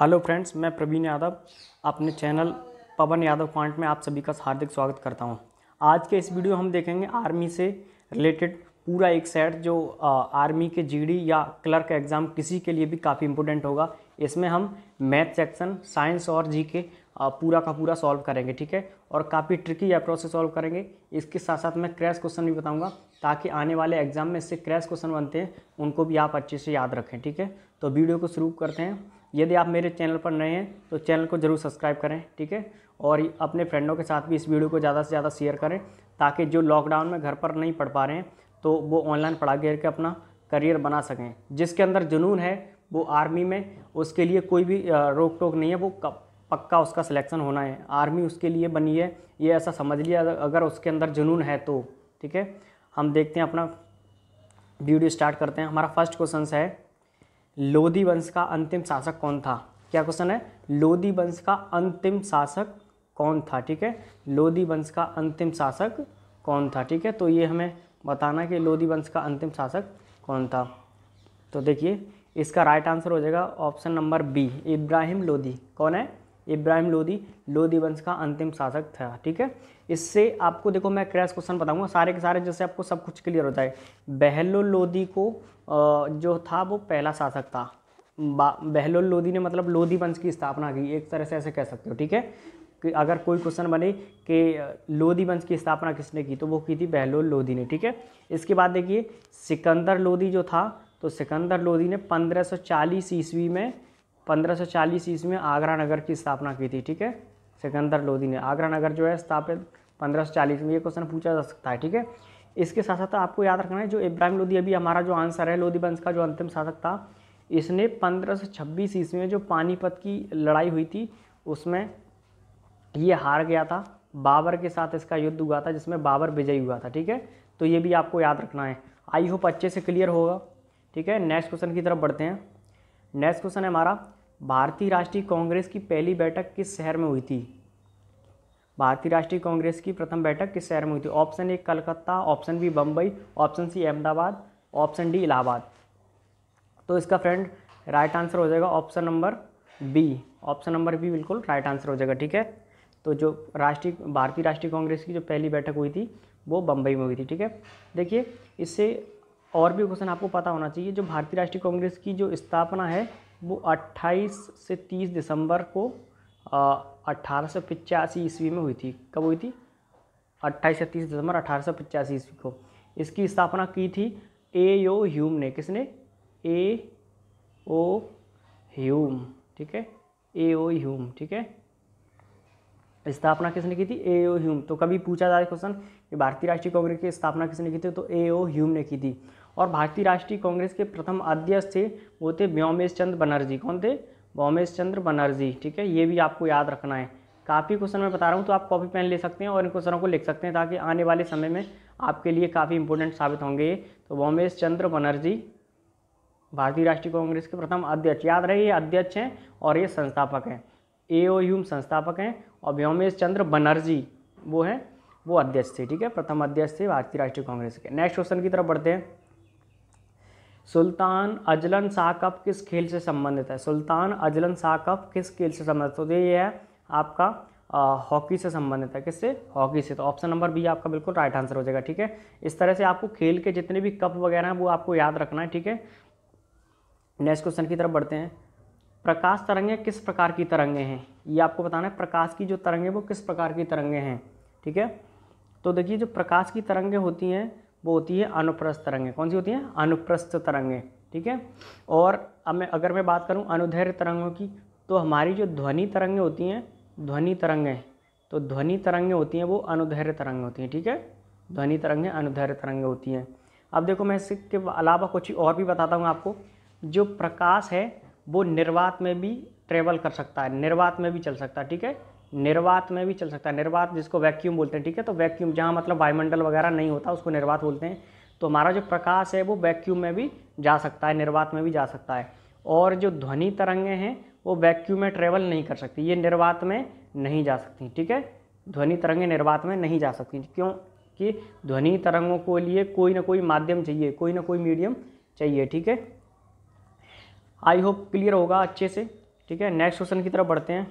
hello friends मैं प्रवीण यादव अपने channel पवन Yadav point में आप सभी का हार्दिक स्वागत करता हूं आज के इस वीडियो हम देखेंगे आर्मी से रिलेटेड पूरा एक सेट जो आर्मी के जीडी या क्लर्क एग्ज़ाम किसी के लिए भी काफ़ी इंपॉर्टेंट होगा इसमें हम मैथ सेक्शन साइंस और जी के पूरा का पूरा सॉल्व करेंगे ठीक है और काफ़ी ट्रिकी अप्रोच से सॉल्व करेंगे इसके साथ साथ मैं क्रैश क्वेश्चन भी बताऊंगा ताकि आने वाले एग्जाम में इससे क्रैश क्वेश्चन बनते हैं उनको भी आप अच्छे से याद रखें ठीक है तो वीडियो को शुरू करते हैं यदि आप मेरे चैनल पर नए हैं तो चैनल को ज़रूर सब्सक्राइब करें ठीक है और अपने फ्रेंडों के साथ भी इस वीडियो को ज़्यादा से ज़्यादा शेयर करें ताकि जो लॉकडाउन में घर पर नहीं पढ़ पा रहे हैं तो वो ऑनलाइन पढ़ा करके अपना करियर बना सकें जिसके अंदर जुनून है वो आर्मी में उसके लिए कोई भी रोक टोक नहीं है वो पक्का उसका सिलेक्शन होना है आर्मी उसके लिए बनी है ये ऐसा समझ लिया अगर उसके अंदर जुनून है तो ठीक है हम देखते हैं अपना वीडियो स्टार्ट करते हैं हमारा फर्स्ट क्वेश्चन है लोधी वंश का अंतिम शासक कौन था क्या क्वेश्चन है लोधी वंश का अंतिम शासक कौन था ठीक है लोधी वंश का अंतिम शासक कौन था ठीक है तो ये हमें बताना कि लोधी वंश का अंतिम शासक कौन था तो देखिए इसका राइट आंसर हो जाएगा option number B Ibrahim Lodi कौन है इब्राहिम लोदी लोदी वंश का अंतिम शासक था ठीक है इससे आपको देखो मैं क्रैश क्वेश्चन बताऊंगा सारे के सारे जैसे आपको सब कुछ क्लियर होता है बहलोल लोदी को जो था वो पहला शासक था बहलोल लोधी ने मतलब लोधी वंश की स्थापना की एक तरह से ऐसे कह सकते हो ठीक है कि अगर कोई क्वेश्चन बने कि लोधी वंश की स्थापना किसने की तो वो की थी बहलोल लोधी ने ठीक है इसके बाद देखिए सिकंदर लोधी जो था तो सिकंदर लोधी ने 1540 ईस्वी में 1540 ईस्वी में आगरा नगर की स्थापना की थी ठीक है सिकंदर लोधी ने आगरा नगर जो है स्थापित 1540 में ये क्वेश्चन पूछा जा सकता है ठीक है इसके साथ साथ आपको याद रखना है जो इब्राहिम लोधी अभी हमारा जो आंसर है लोधी वंश का जो अंतिम शासक था इसने छब्बीस ईस्वी में जो पानीपत की लड़ाई हुई थी उसमें ये हार गया था बाबर के साथ इसका युद्ध हुआ था जिसमें बाबर विजयी हुआ था ठीक है तो ये भी आपको याद रखना है आई होप अच्छे से क्लियर होगा ठीक है नेक्स्ट क्वेश्चन की तरफ बढ़ते हैं नेक्स्ट क्वेश्चन है हमारा भारतीय राष्ट्रीय कांग्रेस की पहली बैठक किस शहर में हुई थी भारतीय राष्ट्रीय कांग्रेस की प्रथम बैठक किस शहर में हुई थी option A Calcutta option B Bombay option C Ahmedabad option D Allahabad तो इसका फ्रेंड राइट आंसर हो जाएगा option number B option number B बिल्कुल राइट आंसर हो जाएगा ठीक है तो जो राष्ट्रीय भारतीय राष्ट्रीय कांग्रेस की जो पहली बैठक हुई थी वो बम्बई में हुई थी ठीक है देखिए इससे और भी क्वेश्चन आपको पता होना चाहिए जो भारतीय राष्ट्रीय कांग्रेस की जो स्थापना है वो 28 से 30 दिसंबर को अट्ठारह ईस्वी में हुई थी कब हुई थी 28 से 30 दिसंबर अठारह ईस्वी को इसकी स्थापना की थी ए ओ ह्यूम ने किसने ए ओ ह्यूम ठीक है ए ओ ह्यूम ठीक है स्थापना किसने की थी ए ओ ह्यूम तो कभी पूछा जाए क्वेश्चन कि भारतीय राष्ट्रीय कांग्रेस की स्थापना किसने की थी तो ए ओ ह्यूम ने की थी और भारतीय राष्ट्रीय कांग्रेस के प्रथम अध्यक्ष थे वो थे व्योमेश चंद्र बनर्जी कौन थे व्योमेश चंद्र बनर्जी ठीक है ये भी आपको याद रखना है काफ़ी क्वेश्चन मैं बता रहा हूँ तो आप कॉपी पेन ले सकते हैं और इन क्वेश्चनों को लिख सकते हैं ताकि आने वाले समय में आपके लिए काफ़ी इंपॉर्टेंट साबित होंगे ये तो व्योमेश चंद्र बनर्जी भारतीय राष्ट्रीय कांग्रेस के प्रथम अध्यक्ष याद रहे ये अध्यक्ष हैं और ये संस्थापक हैं ए ओ ह्यूम संस्थापक हैं और व्योमेश चंद्र बनर्जी वो हैं वो अध्यक्ष थे ठीक है प्रथम अध्यक्ष थे भारतीय राष्ट्रीय कांग्रेस के नेक्स्ट क्वेश्चन की तरफ बढ़ते हैं सुल्तान अजलन शाह कप किस खेल से संबंधित है सुल्तान अजलन शाह कप किस खेल से संबंधित तो ये है आपका हॉकी से संबंधित है किससे हॉकी से तो ऑप्शन नंबर बी आपका बिल्कुल राइट आंसर हो जाएगा ठीक है इस तरह से आपको खेल के जितने भी कप वगैरह हैं वो आपको याद रखना है ठीक है नेक्स्ट क्वेश्चन की तरफ बढ़ते हैं प्रकाश तरंगे किस प्रकार की तरंगे हैं ये आपको बताना है प्रकाश की जो तरंगे वो किस प्रकार की तरंगे हैं ठीक है तो देखिए जो प्रकाश की तरंगे होती हैं वो होती है अनुप्रस्थ तरंगें कौन सी होती हैं अनुप्रस्थ तरंगें ठीक है और अब मैं अगर मैं बात करूँ अनुधैर्य तरंगों की तो हमारी जो ध्वनि तरंगें होती हैं ध्वनि तरंगें तो ध्वनि तरंगें होती हैं वो अनुधैर्य तरंगें होती हैं ठीक है ध्वनि तरंगें अनुधैर्य तरंगें होती हैं अब देखो मैं इसके अलावा कुछ और भी बताता हूँ आपको जो प्रकाश है वो निर्वात में भी ट्रेवल कर सकता है निर्वात में भी चल सकता है ठीक है निर्वात में भी चल सकता है निर्वात जिसको वैक्यूम बोलते हैं ठीक है तो वैक्यूम जहाँ मतलब वायुमंडल वगैरह नहीं होता उसको निर्वात बोलते हैं तो हमारा जो प्रकाश है वो वैक्यूम में भी जा सकता है निर्वात में भी जा सकता है और जो ध्वनि तरंगे हैं वो वैक्यूम में ट्रेवल नहीं कर सकती ये निर्वात में नहीं जा सकती ठीक है ध्वनि तरंगे निर्वात में नहीं जा सकती क्यों कि ध्वनि तरंगों के लिए कोई ना कोई माध्यम चाहिए कोई ना कोई मीडियम चाहिए ठीक है आई होप क्लियर होगा अच्छे से ठीक है नेक्स्ट क्वेश्चन की तरफ बढ़ते हैं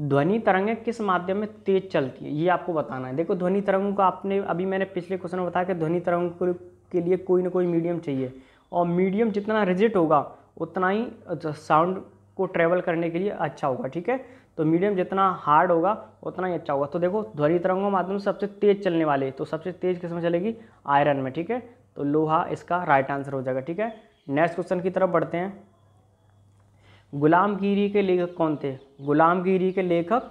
ध्वनि तरंगें किस माध्यम में तेज चलती है ये आपको बताना है देखो ध्वनि तरंगों का आपने अभी मैंने पिछले क्वेश्चन में बताया कि ध्वनि तरंग के लिए कोई ना कोई मीडियम चाहिए और मीडियम जितना रिजिट होगा उतना ही साउंड को ट्रेवल करने के लिए अच्छा होगा ठीक है तो मीडियम जितना हार्ड होगा उतना ही अच्छा होगा तो देखो ध्वनि तरंगों माध्यम से सबसे तेज चलने वाले तो सबसे तेज किस में चलेगी आयरन में ठीक है तो लोहा इसका राइट आंसर हो जाएगा ठीक है नेक्स्ट क्वेश्चन की तरफ बढ़ते हैं गुलामगिरी के लेखक कौन थे गुलामगिरी के लेखक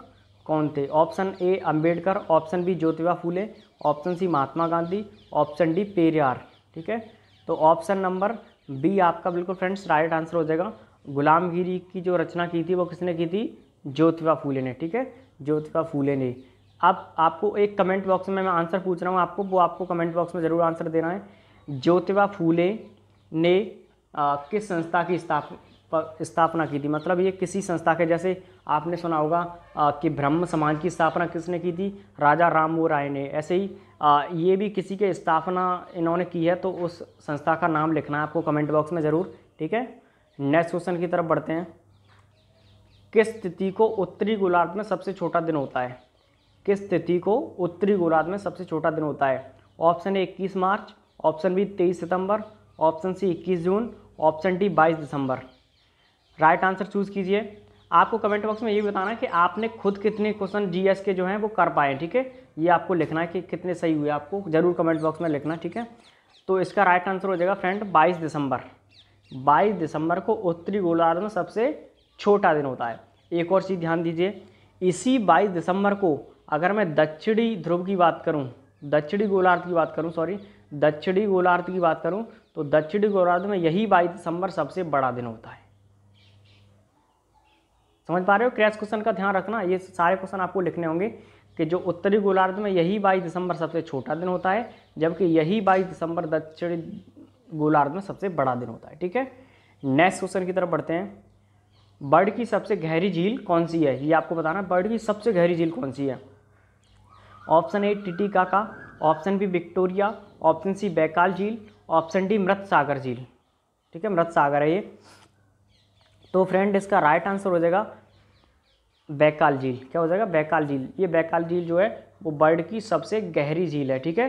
कौन थे option A Ambedkar option B Jyotiba Phule option C Mahatma Gandhi option D Periyar ठीक है तो ऑप्शन नंबर बी आपका बिल्कुल फ्रेंड्स राइट आंसर हो जाएगा गुलामगिरी की जो रचना की थी वो किसने की थी ज्योतिबा फूले ने ठीक है ज्योतिबा फूले ने अब आपको एक कमेंट बॉक्स में मैं आंसर पूछ रहा हूँ आपको वो आपको कमेंट बॉक्स में ज़रूर आंसर देना है ज्योतिबा फूले ने आ, किस संस्था की स्थापना स्थापना की थी मतलब ये किसी संस्था के जैसे आपने सुना होगा कि ब्रह्म समाज की स्थापना किसने की थी राजा रामू राय ने ऐसे ही आ, ये भी किसी के स्थापना इन्होंने की है तो उस संस्था का नाम लिखना है आपको कमेंट बॉक्स में ज़रूर ठीक है नेक्स्ट क्वेश्चन की तरफ बढ़ते हैं किस तिथि को उत्तरी गोलार्ध में सबसे छोटा दिन होता है किस तिथि को उत्तरी गोलार्ध में सबसे छोटा दिन होता है ऑप्शन ए इक्कीस मार्च ऑप्शन बी तेईस सितंबर ऑप्शन सी इक्कीस जून ऑप्शन डी बाईस दिसंबर राइट आंसर चूज़ कीजिए आपको कमेंट बॉक्स में ये बताना है कि आपने खुद कितने क्वेश्चन जी के जो हैं वो कर पाए ठीक है ये आपको लिखना है कि कितने सही हुए आपको ज़रूर कमेंट बॉक्स में लिखना ठीक है तो इसका राइट आंसर हो जाएगा फ्रेंड 22 दिसंबर 22 दिसंबर को उत्तरी गोलार्ध में सबसे छोटा दिन होता है एक और चीज़ ध्यान दीजिए इसी 22 दिसंबर को अगर मैं दक्षिणी ध्रुव की बात करूँ दक्षिणी गोलार्ध की बात करूँ सॉरी दक्षिणी गोलार्ध की बात करूँ तो दक्षिणी गोलार्ध में यही बाईस दिसंबर सबसे बड़ा दिन होता है समझ पा रहे हो क्रैश क्वेश्चन का ध्यान रखना ये सारे क्वेश्चन आपको लिखने होंगे कि जो उत्तरी गोलार्ध में यही बाईस दिसंबर सबसे छोटा दिन होता है जबकि यही बाईस दिसंबर दक्षिणी गोलार्ध में सबसे बड़ा दिन होता है ठीक है नेक्स्ट क्वेश्चन की तरफ बढ़ते हैं बर्ड की सबसे गहरी झील कौन सी है ये आपको बताना बर्ड की सबसे गहरी झील कौन सी है option A Titicaca option B Victoria option C Baikal झील ऑप्शन डी मृत सागर झील ठीक है मृत सागर है ये तो फ्रेंड इसका राइट आंसर हो जाएगा बैकाल झील क्या हो जाएगा बैकाल झील ये बैकाल झील जो है वो बर्ड की सबसे गहरी झील है ठीक है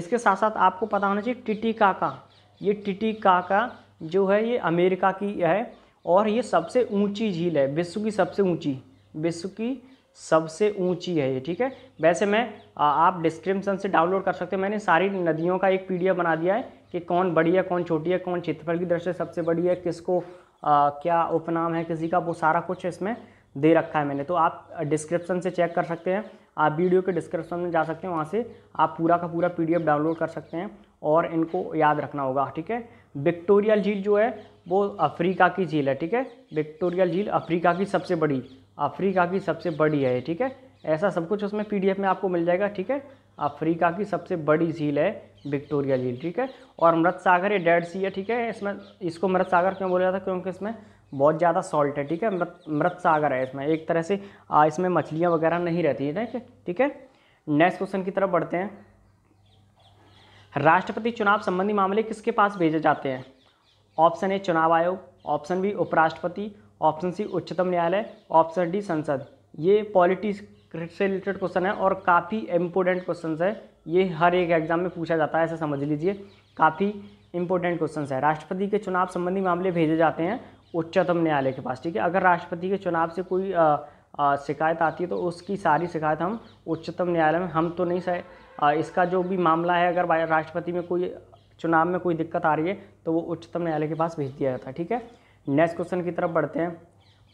इसके साथ साथ आपको पता होना चाहिए टिटी काका ये टिटी काका जो है ये अमेरिका की है और ये सबसे ऊंची झील है विश्व की सबसे ऊंची विश्व की सबसे ऊंची है ये ठीक है वैसे मैं आप डिस्क्रिप्शन से डाउनलोड कर सकते हैं मैंने सारी नदियों का एक पीडीएफ बना दिया है कि कौन बड़ी है कौन छोटी है कौन क्षेत्रफल की दृष्टि सबसे बड़ी है किसको आ, क्या उपनाम है किसी का वो सारा कुछ इसमें दे रखा है मैंने तो आप डिस्क्रिप्शन से चेक कर सकते हैं आप वीडियो के डिस्क्रिप्शन में जा सकते हैं वहाँ से आप पूरा का पूरा पीडीएफ डाउनलोड कर सकते हैं और इनको याद रखना होगा ठीक है विक्टोरियल झील जो है वो अफ्रीका की झील है ठीक है विक्टोरियल झील अफ्रीका की सबसे बड़ी अफ्रीका की सबसे बड़ी है ठीक है ऐसा सब कुछ उसमें पी में आपको मिल जाएगा ठीक है अफ्रीका की सबसे बड़ी झील है विक्टोरिया झील ठीक है और मृत सागर ये डेड सी है ठीक है इसमें इसको मृत सागर क्यों बोला जाता है क्योंकि इसमें बहुत ज़्यादा सॉल्ट है ठीक है मृत मृत सागर है इसमें एक तरह से आ, इसमें मछलियाँ वगैरह नहीं रहती है ठीक है ठीक है नेक्स्ट क्वेश्चन की तरफ बढ़ते हैं राष्ट्रपति चुनाव संबंधी मामले किसके पास भेजे जाते हैं ऑप्शन ए चुनाव आयोग ऑप्शन बी उपराष्ट्रपति ऑप्शन सी उच्चतम न्यायालय ऑप्शन डी संसद ये पॉलिटिक्स से रिलेटेड क्वेश्चन है और काफ़ी इम्पोर्टेंट क्वेश्चन है ये हर एक एग्ज़ाम में पूछा जाता है ऐसा समझ लीजिए काफ़ी इंपॉर्टेंट क्वेश्चन है राष्ट्रपति के चुनाव संबंधी मामले भेजे जाते हैं उच्चतम न्यायालय के पास ठीक है अगर राष्ट्रपति के चुनाव से कोई आ, आ, शिकायत आती है तो उसकी सारी शिकायत हम उच्चतम न्यायालय में हम तो नहीं सह इसका जो भी मामला है अगर राष्ट्रपति में कोई चुनाव में कोई दिक्कत आ रही है तो वो उच्चतम न्यायालय के पास भेज दिया जाता है ठीक है नेक्स्ट क्वेश्चन की तरफ बढ़ते हैं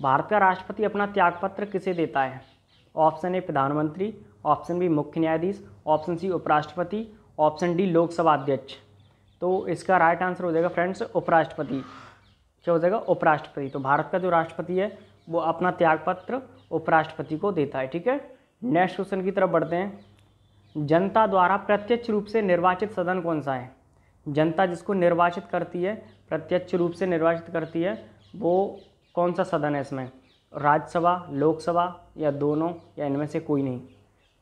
भारत का राष्ट्रपति अपना त्यागपत्र किसे देता है ऑप्शन ए प्रधानमंत्री ऑप्शन बी मुख्य न्यायाधीश ऑप्शन सी उपराष्ट्रपति ऑप्शन डी लोकसभा अध्यक्ष तो इसका राइट आंसर हो जाएगा फ्रेंड्स उपराष्ट्रपति क्या हो जाएगा उपराष्ट्रपति तो भारत का जो राष्ट्रपति है वो अपना त्यागपत्र उपराष्ट्रपति को देता है ठीक है नेक्स्ट क्वेश्चन की तरफ बढ़ते हैं जनता द्वारा प्रत्यक्ष रूप से निर्वाचित सदन कौन सा है जनता जिसको निर्वाचित करती है प्रत्यक्ष रूप से निर्वाचित करती है वो कौन सा सदन है इसमें राज्यसभा लोकसभा या दोनों या इनमें से कोई नहीं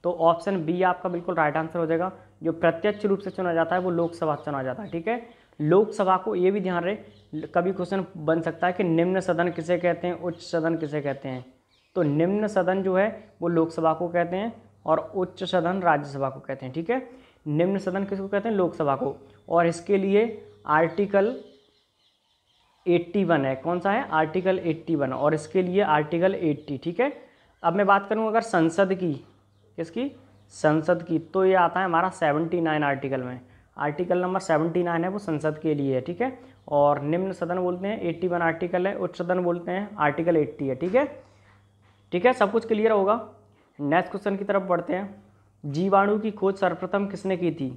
तो ऑप्शन बी आपका बिल्कुल राइट आंसर हो जाएगा जो प्रत्यक्ष रूप से चुना जाता है वो लोकसभा चुना जाता है ठीक है लोकसभा को ये भी ध्यान रहे कभी क्वेश्चन बन सकता है कि निम्न सदन किसे कहते हैं उच्च सदन किसे कहते हैं तो निम्न सदन जो है वो लोकसभा को कहते हैं और उच्च सदन राज्यसभा को कहते हैं ठीक है निम्न सदन किसको कहते हैं लोकसभा को और इसके लिए आर्टिकल 81 है कौन सा है आर्टिकल 81 और इसके लिए आर्टिकल 80 ठीक है अब मैं बात करूं अगर संसद की किसकी संसद की तो ये आता है हमारा सेवनटी नाइन आर्टिकल में आर्टिकल नंबर सेवेंटी नाइन है वो संसद के लिए है ठीक है और निम्न सदन बोलते हैं एट्टी वन आर्टिकल है उच्च सदन बोलते हैं आर्टिकल एट्टी है ठीक है ठीक है सब कुछ क्लियर होगा नेक्स्ट क्वेश्चन की तरफ बढ़ते हैं जीवाणु की खोज सर्वप्रथम किसने की थी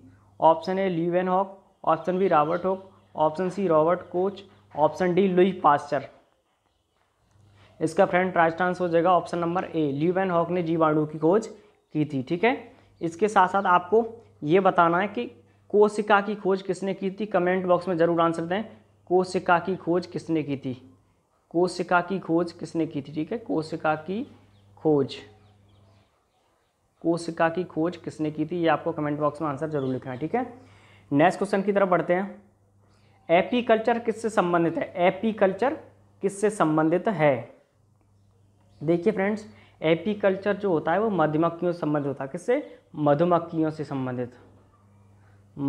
option A Leeuwenhoek option B Robert Hooke option C Robert Koch option D Louis Pasteur इसका फ्रेंड राइट आंसर हो जाएगा option number A Leeuwenhoek ने जीवाणु की खोज की थी ठीक है इसके साथ साथ आपको ये बताना है कि कोशिका की खोज किसने की थी कमेंट बॉक्स में ज़रूर आंसर दें कोशिका की खोज किसने की थी कोशिका की खोज किसने की थी ठीक है कोशिका की खोज कोशिका की खोज किसने की थी ये आपको कमेंट बॉक्स में आंसर जरूर लिखना है ठीक है नेक्स्ट क्वेश्चन की तरफ बढ़ते हैं एपीकल्चर किससे संबंधित है एपीकल्चर किससे संबंधित है देखिए फ्रेंड्स एपीकल्चर जो होता है वो मधुमक्खियों से संबंधित होता है किससे मधुमक्खियों से संबंधित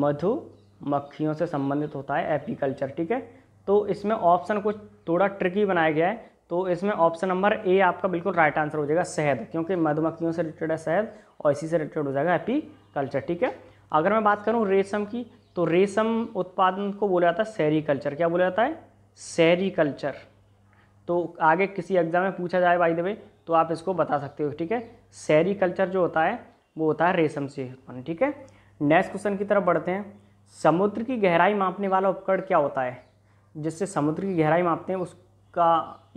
मधुमक्खियों से संबंधित होता है एपीकल्चर ठीक है तो इसमें ऑप्शन कुछ थोड़ा ट्रिकी बनाया गया है तो इसमें ऑप्शन नंबर ए आपका बिल्कुल राइट आंसर हो जाएगा शहद क्योंकि मधुमक्खियों से रिलेटेड है शहद और इसी से रिलेटेड हो जाएगा एपी कल्चर ठीक है अगर मैं बात करूँ रेशम की तो रेशम उत्पादन को बोला जाता है शहरी कल्चर क्या बोला जाता है शहरी कल्चर तो आगे किसी एग्जाम में पूछा जाए भाई देवे तो आप इसको बता सकते हो ठीक है सैरी कल्चर जो होता है वो होता है रेशम से उत्पन्न ठीक है नेक्स्ट क्वेश्चन की तरफ बढ़ते हैं समुद्र की गहराई मापने वाला उपकरण क्या होता है जिससे समुद्र की गहराई मापते हैं उसका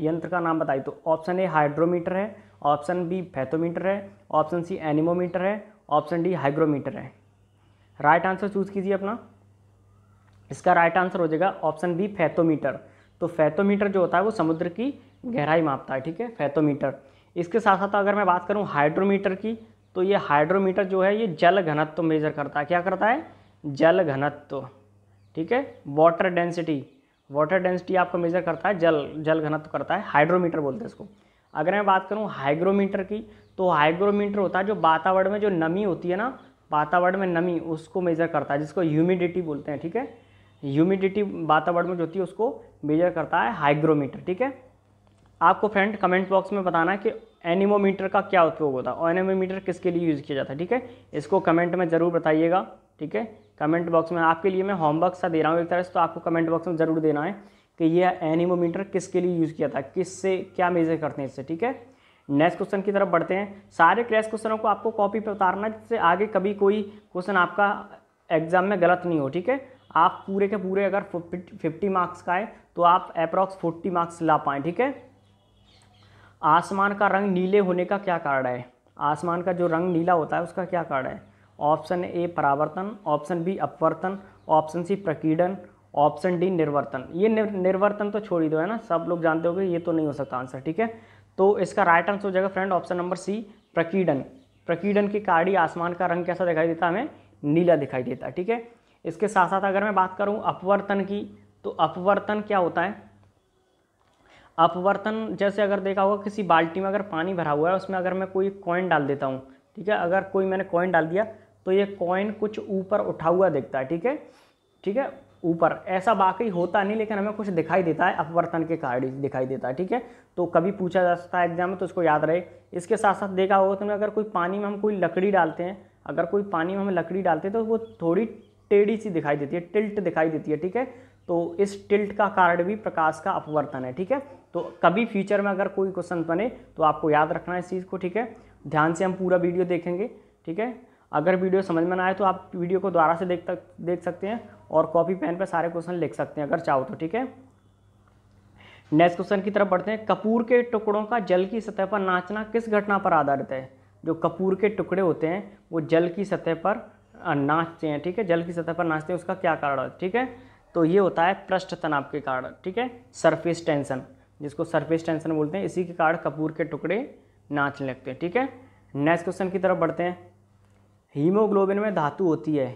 यंत्र का नाम बताइए तो ऑप्शन ए हाइड्रोमीटर है ऑप्शन बी फैथोमीटर है ऑप्शन सी एनिमोमीटर है ऑप्शन डी हाइग्रोमीटर है राइट आंसर चूज़ कीजिए अपना इसका राइट आंसर हो जाएगा ऑप्शन बी फैथोमीटर तो फैथोमीटर जो होता है वो समुद्र की गहराई मापता है ठीक है फैथोमीटर इसके साथ साथ अगर मैं बात करूँ हाइड्रोमीटर की तो ये हाइड्रोमीटर जो है ये जल घनत्व मेजर करता है क्या करता है जल घनत्व ठीक है वाटर डेंसिटी वाटर डेंसिटी आपको मेजर करता है जल जल घनत्व करता है हाइड्रोमीटर बोलते हैं इसको अगर मैं बात करूँ हाइग्रोमीटर की तो हाइग्रोमीटर होता है जो वातावरण में जो नमी होती है ना वातावरण में नमी उसको मेजर करता है जिसको ह्यूमिडिटी बोलते हैं ठीक है ह्यूमिडिटी वातावरण में जो होती है उसको मेजर करता है हाइग्रोमीटर ठीक है आपको फ्रेंड कमेंट बॉक्स में बताना कि एनिमोमीटर का क्या उपयोग होता है एनिमोमीटर किसके लिए यूज़ किया जाता है ठीक है इसको कमेंट में ज़रूर बताइएगा ठीक है कमेंट बॉक्स में आपके लिए मैं होमवर्क सा दे रहा हूँ एक तरह से तो आपको कमेंट बॉक्स में ज़रूर देना है कि यह एनिमोमीटर किसके लिए यूज़ किया था किससे क्या मेजर करते हैं इससे ठीक है नेक्स्ट क्वेश्चन की तरफ बढ़ते हैं सारे क्लैस क्वेश्चनों को आपको कॉपी पर उतारना है जिससे आगे कभी कोई क्वेश्चन आपका एग्जाम में गलत नहीं हो ठीक है आप पूरे के पूरे अगर फिफ्टी मार्क्स का है तो आप अप्रॉक्स फोर्टी मार्क्स ला पाएँ ठीक है आसमान का रंग नीले होने का क्या कारण है आसमान का जो रंग नीला होता है उसका क्या कारण है ऑप्शन ए परावर्तन ऑप्शन बी अपवर्तन ऑप्शन सी प्रकीर्णन ऑप्शन डी निर्वर्तन ये निर्वर्तन तो छोड़ ही दो है ना सब लोग जानते हो ये तो नहीं हो सकता आंसर ठीक है तो इसका राइट आंसर हो जाएगा फ्रेंड ऑप्शन नंबर सी प्रकीर्णन प्रकीर्णन के कारण ही आसमान का रंग कैसा दिखाई देता हमें नीला दिखाई देता है ठीक है इसके साथ साथ अगर मैं बात करूँ अपवर्तन की तो अपवर्तन क्या होता है अपवर्तन जैसे अगर देखा होगा किसी बाल्टी में अगर पानी भरा हुआ है उसमें अगर मैं कोई कॉइन डाल देता हूँ ठीक है अगर कोई मैंने कॉइन डाल दिया तो ये कॉइन कुछ ऊपर उठा हुआ दिखता है ठीक है ठीक है ऊपर ऐसा वाकई होता नहीं लेकिन हमें कुछ दिखाई देता है अपवर्तन के कारण दिखाई देता है ठीक है तो कभी पूछा जा सकता है एग्जाम में तो उसको याद रहे इसके साथ साथ देखा होगा तुमने तो अगर कोई पानी में हम कोई लकड़ी डालते हैं अगर कोई पानी में हम लकड़ी डालते हैं तो वो थोड़ी टेढ़ी सी दिखाई देती है टिल्ट दिखाई देती है ठीक है तो इस टिल्ट का कारण भी प्रकाश का अपवर्तन है ठीक है तो कभी फ्यूचर में अगर कोई क्वेश्चन बने तो आपको याद रखना है इस चीज़ को ठीक है ध्यान से हम पूरा वीडियो देखेंगे ठीक है अगर वीडियो समझ में ना आए तो आप वीडियो को दोबारा से देख तक देख सकते हैं और कॉपी पेन पर सारे क्वेश्चन लिख सकते हैं अगर चाहो तो ठीक है नेक्स्ट क्वेश्चन की तरफ बढ़ते हैं कपूर के टुकड़ों का जल की सतह पर नाचना किस घटना पर आधारित है जो कपूर के टुकड़े होते हैं वो जल की सतह पर नाचते हैं ठीक है जल की सतह पर नाचते हैं उसका क्या कारण है ठीक है तो ये होता है पृष्ठ तनाव के कारण ठीक है सरफेस टेंशन जिसको सरफेस टेंशन बोलते हैं इसी के कारण कपूर के टुकड़े नाचने लगते हैं ठीक है नेक्स्ट क्वेश्चन की तरफ बढ़ते हैं हीमोग्लोबिन में धातु होती है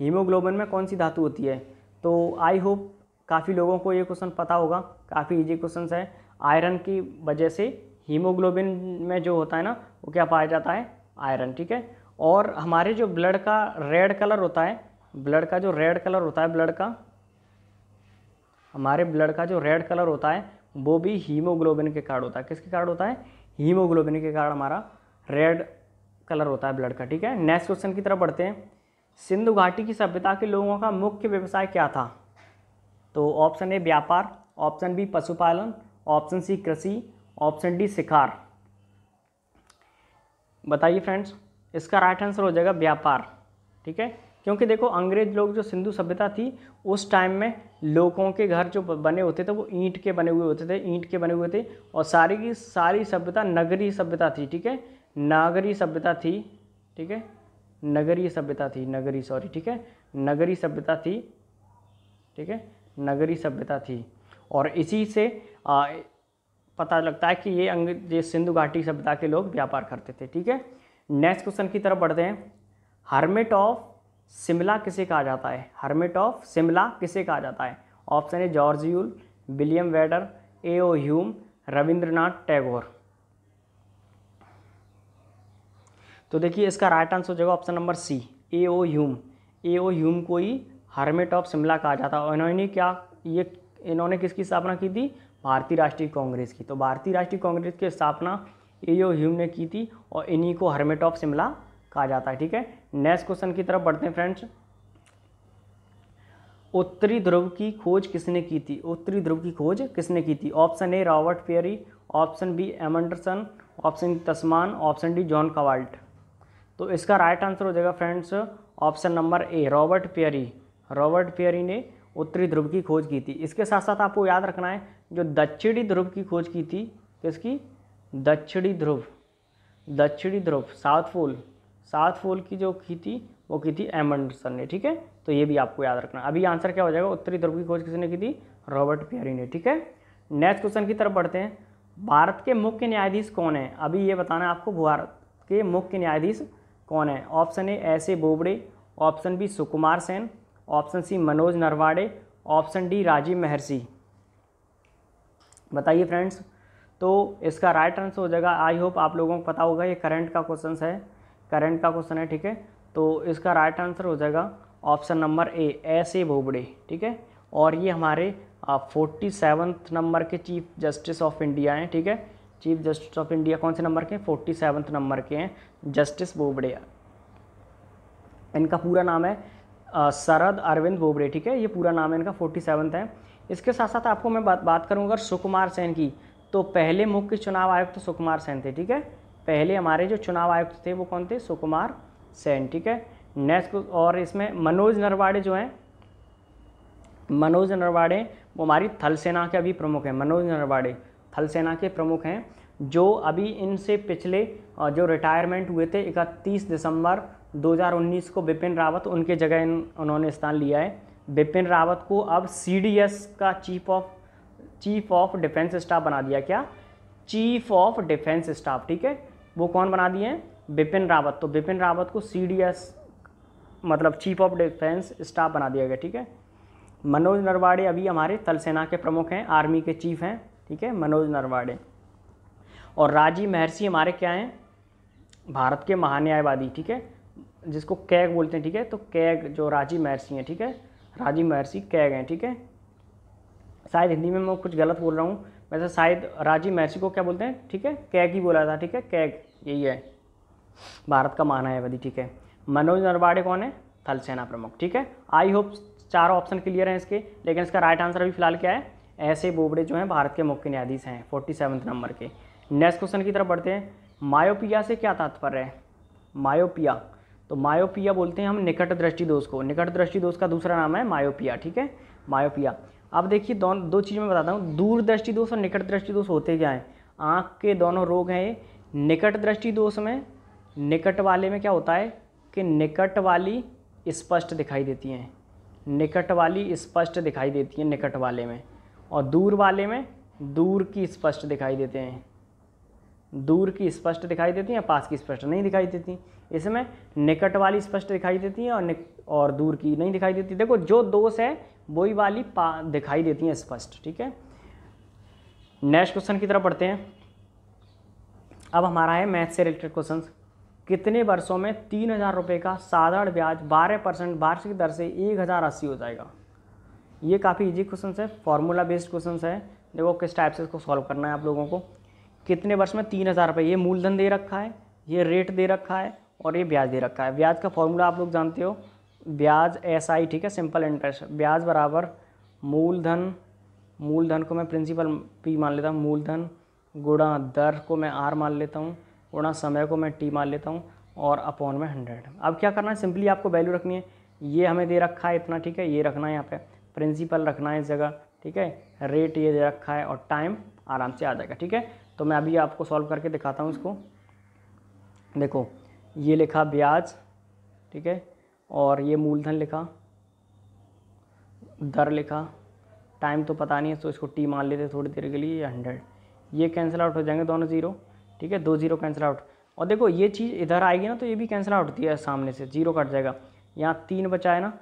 हीमोग्लोबिन में कौन सी धातु होती है तो आई होप काफ़ी लोगों को ये क्वेश्चन पता होगा काफ़ी इजी क्वेश्चन है आयरन की वजह से हीमोग्लोबिन में जो होता है ना वो क्या पाया जाता है आयरन ठीक है और हमारे जो ब्लड का रेड कलर होता है ब्लड का जो रेड कलर होता है ब्लड का हमारे ब्लड का जो रेड कलर होता है वो भी हीमोग्लोबिन के कारण होता है किसके कारण होता है हीमोग्लोबिन के कारण हमारा रेड कलर होता है ब्लड का ठीक है नेक्स्ट क्वेश्चन की तरफ बढ़ते हैं सिंधु घाटी की सभ्यता के लोगों का मुख्य व्यवसाय क्या था तो ऑप्शन ए व्यापार ऑप्शन बी पशुपालन ऑप्शन सी कृषि ऑप्शन डी शिकार बताइए फ्रेंड्स इसका राइट आंसर हो जाएगा व्यापार ठीक है क्योंकि देखो अंग्रेज लोग जो सिंधु सभ्यता थी उस टाइम में लोगों के घर जो बने होते थे वो ईंट के बने हुए होते थे ईंट के बने हुए थे और सारी की सारी सभ्यता नगरीय सभ्यता थी ठीक है नागरी सभ्यता थी ठीक है नगरीय सभ्यता थी नगरी सॉरी ठीक है नगरी सभ्यता थी ठीक है नगरी सभ्यता थी और इसी से आ, पता लगता है कि ये अंग ये सिंधु घाटी सभ्यता के लोग व्यापार करते थे ठीक है नेक्स्ट क्वेश्चन की तरफ बढ़ते हैं हर्मिट ऑफ शिमला किसे कहा जाता है हर्मिट ऑफ शिमला किसे कहा जाता है ऑप्शन है जॉर्ज यूल विलियम वेडर A O Hume Rabindranath Tagore तो देखिए इसका राइट आंसर हो जाएगा option number C A O Hume A O Hume को ही हर्मिट ऑफ शिमला कहा जाता है इन्होंने क्या ये इन्होंने किसकी स्थापना की थी भारतीय राष्ट्रीय कांग्रेस की तो भारतीय राष्ट्रीय कांग्रेस की स्थापना ए ओ ह्यूम ने की थी और इन्हीं को हर्मिट ऑफ शिमला कहा जाता है ठीक है नेक्स्ट क्वेश्चन की तरफ बढ़ते हैं फ्रेंड्स उत्तरी ध्रुव की खोज किसने की थी उत्तरी ध्रुव की खोज किसने की थी option A Robert Peary option B Amundsen option Tasman option D John कवाल्ट तो इसका राइट आंसर हो जाएगा friends option number A Robert Peary Robert Peary ने उत्तरी ध्रुव की खोज की थी इसके साथ साथ आपको याद रखना है जो दक्षिणी ध्रुव की खोज की थी किसकी दक्षिणी ध्रुव दक्षिणी ध्रुव साउथ पोल सात फूल की जो की थी वो की थी एमंडसन ने ठीक है तो ये भी आपको याद रखना अभी आंसर क्या हो जाएगा उत्तरी ध्रुव की खोज किसने की थी रॉबर्ट प्यारी ने ठीक है नेक्स्ट क्वेश्चन की तरफ बढ़ते हैं भारत के मुख्य न्यायाधीश कौन है अभी ये बताना है आपको भारत के मुख्य न्यायाधीश कौन है option A S A Bobde option B Sukumar Sen option C Manoj Naravane option D Rajiv Mehrishi बताइए फ्रेंड्स तो इसका राइट आंसर हो जाएगा आई होप आप लोगों को पता होगा ये करंट का क्वेश्चन है करंट का क्वेश्चन है ठीक है तो इसका राइट आंसर हो जाएगा option number A S A Bobde ठीक है और ये हमारे फोर्टी सेवन्थ नंबर के चीफ जस्टिस ऑफ इंडिया हैं ठीक है चीफ जस्टिस ऑफ इंडिया कौन से नंबर के फोर्टी सेवन्थ नंबर के हैं जस्टिस बोबड़े इनका पूरा नाम है शरद अरविंद बोबड़े ठीक है ये पूरा नाम है इनका फोर्टी सेवन्थ है इसके साथ साथ आपको मैं बात बात करूँगा सुकुमार सेन की तो पहले मुख्य चुनाव आयुक्त तो सुकुमार सेन थे ठीक है पहले हमारे जो चुनाव आयुक्त थे वो कौन थे सुकुमार सेन ठीक है नेक्स्ट और इसमें मनोज नरवाड़े जो हैं मनोज नरवाड़े वो हमारी थल सेना के अभी प्रमुख हैं मनोज नरवाड़े थल सेना के प्रमुख हैं जो अभी इनसे पिछले जो रिटायरमेंट हुए थे इकतीस दिसंबर 2019 को बिपिन रावत उनके जगह इन उन्होंने स्थान लिया है बिपिन रावत को अब सी का chief of chief of defence staff बना दिया क्या चीफ ऑफ डिफेंस स्टाफ ठीक है वो कौन बना दिए बिपिन रावत तो बिपिन रावत को सी मतलब चीफ ऑफ डिफेंस स्टाफ बना दिया गया ठीक है मनोज नरवाड़े अभी हमारे तलसेना के प्रमुख हैं आर्मी के चीफ हैं ठीक है मनोज नरवाड़े और राजीव महर्षि हमारे क्या हैं भारत के महान्यायवादी ठीक है जिसको कैग बोलते हैं ठीक है तो कैग जो राजीव महर्षि हैं ठीक है राजीव महर्षि कैग हैं ठीक है शायद हिंदी में मैं कुछ गलत बोल रहा हूँ वैसे शायद राजीव महर्षि को क्या बोलते हैं ठीक है कैग ही बोला था ठीक है कैग यही है भारत का वधि ठीक है मनोज नरवाड़े कौन है थल सेना प्रमुख ठीक है आई होप चारों ऑप्शन क्लियर हैं इसके लेकिन इसका राइट आंसर अभी फिलहाल क्या है ऐसे बोबड़े जो हैं भारत के मुख्य न्यायाधीश हैं फोर्टी सेवन्थ नंबर के नेक्स्ट क्वेश्चन की तरफ बढ़ते हैं मायोपिया से क्या तात्पर्य है मायोपिया तो मायोपिया बोलते हैं हम निकट दृष्टि दोष को निकट दृष्टि दोष का दूसरा नाम है मायोपिया ठीक है मायोपिया अब देखिए दोनों दो चीज़ मैं बताता हूँ दूर दृष्टि दोष और निकट दृष्टि दोष होते क्या हैं आँख के दोनों रोग हैं निकट दृष्टि दोष में निकट वाले में क्या होता है कि निकट वाली स्पष्ट दिखाई देती हैं निकट वाली स्पष्ट दिखाई देती हैं निकट वाले में और दूर वाले में दूर की स्पष्ट दिखाई देते हैं दूर की स्पष्ट दिखाई देती हैं पास की स्पष्ट नहीं दिखाई देती इसमें निकट वाली स्पष्ट दिखाई देती हैं और और दूर की नहीं दिखाई देती देखो जो दोष है वही वाली पा दिखाई देती हैं स्पष्ट ठीक है नेक्स्ट क्वेश्चन की तरफ पढ़ते हैं अब हमारा है मैथ से रिलेटेड क्वेश्चन कितने वर्षों में तीन हज़ार रुपये का साधारण ब्याज बारह परसेंट वार्षिक दर से एक हज़ार अस्सी हो जाएगा ये काफ़ी इजी क्वेश्चन है फॉर्मूला बेस्ड क्वेश्चन है देखो किस टाइप से इसको सॉल्व करना है आप लोगों को कितने वर्ष में तीन हज़ार रुपये ये मूलधन दे रखा है ये रेट दे रखा है और ये ब्याज दे रखा है ब्याज का फॉर्मूला आप लोग जानते हो ब्याज एस आई ठीक है सिंपल इंटरेस्ट ब्याज बराबर मूलधन मूलधन को मैं प्रिंसिपल पी मान लेता हूँ मूलधन गुणा दर को मैं आर मान लेता हूँ गुणा समय को मैं टी मान लेता हूँ और अपॉन में हंड्रेड अब क्या करना है सिंपली आपको वैल्यू रखनी है ये हमें दे रखा है इतना ठीक है ये रखना है यहाँ पे प्रिंसिपल रखना है इस जगह ठीक है रेट ये दे रखा है और टाइम आराम से आ जाएगा ठीक है तो मैं अभी आपको सॉल्व करके दिखाता हूँ इसको देखो ये लिखा ब्याज ठीक है और ये मूलधन लिखा दर लिखा टाइम तो पता नहीं है तो इसको टी मान लेते थोड़ी देर के लिए हंड्रेड ये कैंसिल आउट हो जाएंगे दोनों ज़ीरो ठीक है दो ज़ीरो कैंसिल आउट और देखो ये चीज़ इधर आएगी ना तो ये भी कैंसिल आउट होती है सामने से जीरो कट जाएगा यहाँ तीन बचा है ना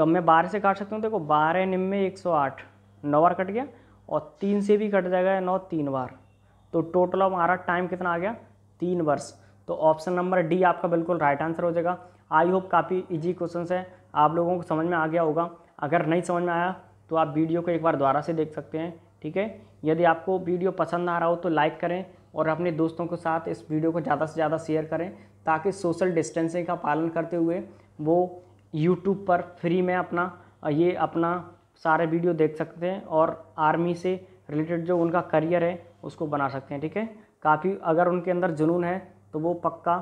अब मैं बारह से काट सकता हूँ देखो बारह निम्बे एक सौ आठ नौ बार कट गया और तीन से भी कट जाएगा नौ तीन बार तो टोटल हमारा टाइम कितना आ गया तीन वर्ष तो ऑप्शन नंबर डी आपका बिल्कुल राइट आंसर हो जाएगा आई होप काफ़ी इजी क्वेश्चन है आप लोगों को समझ में आ गया होगा अगर नहीं समझ में आया तो आप वीडियो को एक बार दोबारा से देख सकते हैं ठीक है यदि आपको वीडियो पसंद आ रहा हो तो लाइक करें और अपने दोस्तों के साथ इस वीडियो को ज़्यादा से ज़्यादा शेयर करें ताकि सोशल डिस्टेंसिंग का पालन करते हुए वो यूट्यूब पर फ्री में अपना ये अपना सारे वीडियो देख सकते हैं और आर्मी से रिलेटेड जो उनका करियर है उसको बना सकते हैं ठीक है काफ़ी अगर उनके अंदर जुनून है तो वो पक्का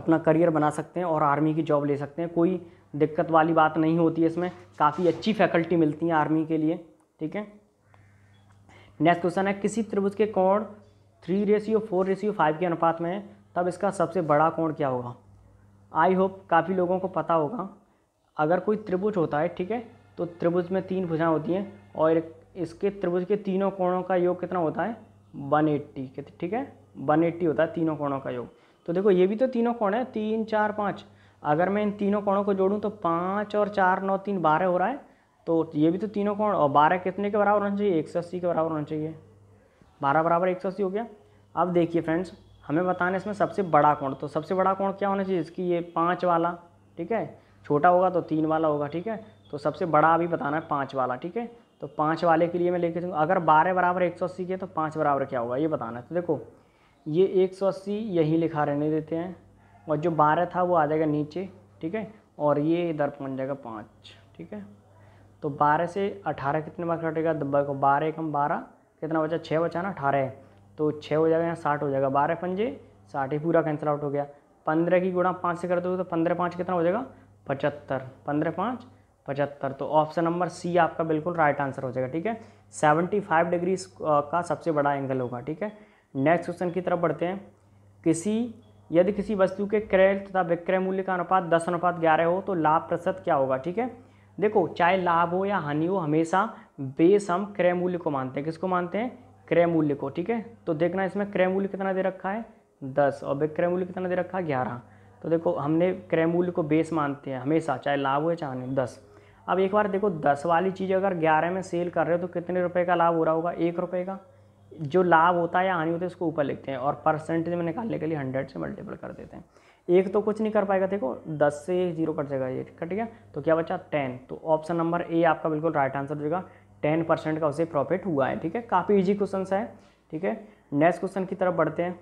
अपना करियर बना सकते हैं और आर्मी की जॉब ले सकते हैं कोई दिक्कत वाली बात नहीं होती है इसमें काफ़ी अच्छी फैकल्टी मिलती हैं आर्मी के लिए ठीक है नेक्स्ट क्वेश्चन है किसी त्रिभुज के कोण three ratio four ratio five के अनुपात में है तब इसका सबसे बड़ा कोण क्या होगा आई होप काफ़ी लोगों को पता होगा अगर कोई त्रिभुज होता है ठीक है तो त्रिभुज में तीन भुजाएं होती हैं और इसके त्रिभुज के तीनों कोणों का योग कितना होता है वन के ठीक है एट्टी होता है तीनों कोणों का योग तो देखो ये भी तो तीनों कोण है तीन चार पाँच अगर मैं इन तीनों कोणों को जोड़ूँ तो पाँच और चार नौ तीन बारह हो रहा है तो ये भी तो तीनों कोण और बारह कितने के बराबर होना चाहिए एक सौ अस्सी के बराबर होना चाहिए बारह बराबर एक सौ अस्सी हो गया अब देखिए फ्रेंड्स हमें बताना है इसमें सबसे बड़ा कोण तो सबसे बड़ा कोण क्या होना चाहिए इसकी ये पाँच वाला ठीक है छोटा होगा तो तीन वाला होगा ठीक है तो सबसे बड़ा अभी बताना है पाँच वाला ठीक है तो पाँच वाले के लिए मैं लेके चलूँगा अगर बारह बराबर एक सौ अस्सी के तो पाँच बराबर क्या होगा ये बताना है तो देखो ये एक सौ अस्सी यहीं लिखा रहने देते हैं और जो बारह था वो आ जाएगा नीचे ठीक है और ये इधर पहुँच जाएगा पाँच ठीक है तो 12 से 18 कितने बार कटेगा दब्बा तो को 12 एकम 12 कितना बचा छः बचा ना अठारह तो छः हो जाएगा यहाँ साठ हो जाएगा बारह पंजे साठ ही पूरा कैंसिल आउट हो गया पंद्रह की गुणा पाँच से कर दोगे तो पंद्रह पाँच कितना हो जाएगा पचहत्तर पंद्रह पाँच पचहत्तर तो ऑप्शन नंबर सी आपका बिल्कुल राइट आंसर हो जाएगा ठीक है सेवेंटी फाइव डिग्री का सबसे बड़ा एंगल होगा ठीक है नेक्स्ट क्वेश्चन की तरफ बढ़ते हैं किसी यदि किसी वस्तु के क्रय तथा विक्रय मूल्य का अनुपात दस अनुपात ग्यारह हो तो लाभ प्रतिशत क्या होगा ठीक है देखो चाहे लाभ हो या हानि हो हमेशा बेस हम क्रय मूल्य को मानते हैं किसको मानते हैं क्रय मूल्य को ठीक है तो देखना इसमें क्रय मूल्य कितना दे रखा है दस और विक्रय मूल्य कितना दे रखा है ग्यारह तो देखो हमने क्रय मूल्य को बेस मानते हैं हमेशा चाहे लाभ हो या चाहे हानि दस अब एक बार देखो दस वाली चीज़ अगर ग्यारह में सेल कर रहे हो तो कितने रुपये का लाभ हो रहा होगा एक रुपये का जो लाभ होता है या हानि होती है उसको ऊपर लिखते हैं और परसेंटेज में निकालने के लिए हंड्रेड से मल्टीपल कर देते हैं एक तो कुछ नहीं कर पाएगा देखो दस से जीरो कट जाएगा ये कट गया तो क्या बचा टेन तो ऑप्शन नंबर ए आपका बिल्कुल राइट आंसर हो जाएगा टेन परसेंट का उसे प्रॉफिट हुआ है ठीक है काफ़ी ईजी क्वेश्चन है ठीक है नेक्स्ट क्वेश्चन की तरफ बढ़ते हैं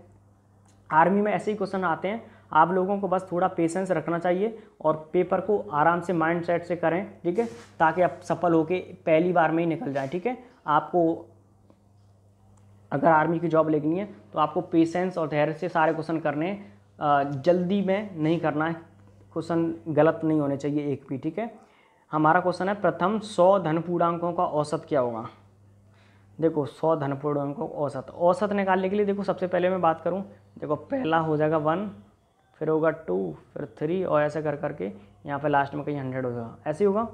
आर्मी में ऐसे ही क्वेश्चन आते हैं आप लोगों को बस थोड़ा पेशेंस रखना चाहिए और पेपर को आराम से माइंड सेट से करें ठीक है ताकि आप सफल होकर पहली बार में ही निकल जाए ठीक है आपको अगर आर्मी की जॉब लेनी है तो आपको पेशेंस और धैर्य से सारे क्वेश्चन करने जल्दी में नहीं करना है क्वेश्चन गलत नहीं होने चाहिए एक भी ठीक है हमारा क्वेश्चन है प्रथम सौ धन पूर्णांकों का औसत क्या होगा देखो सौ धन पूर्णांकों का औसत औसत निकालने के लिए देखो सबसे पहले मैं बात करूँ देखो पहला हो जाएगा वन फिर होगा टू फिर थ्री और ऐसे कर करके यहाँ पर लास्ट में कहीं हंड्रेड हो जाएगा ऐसे ही होगा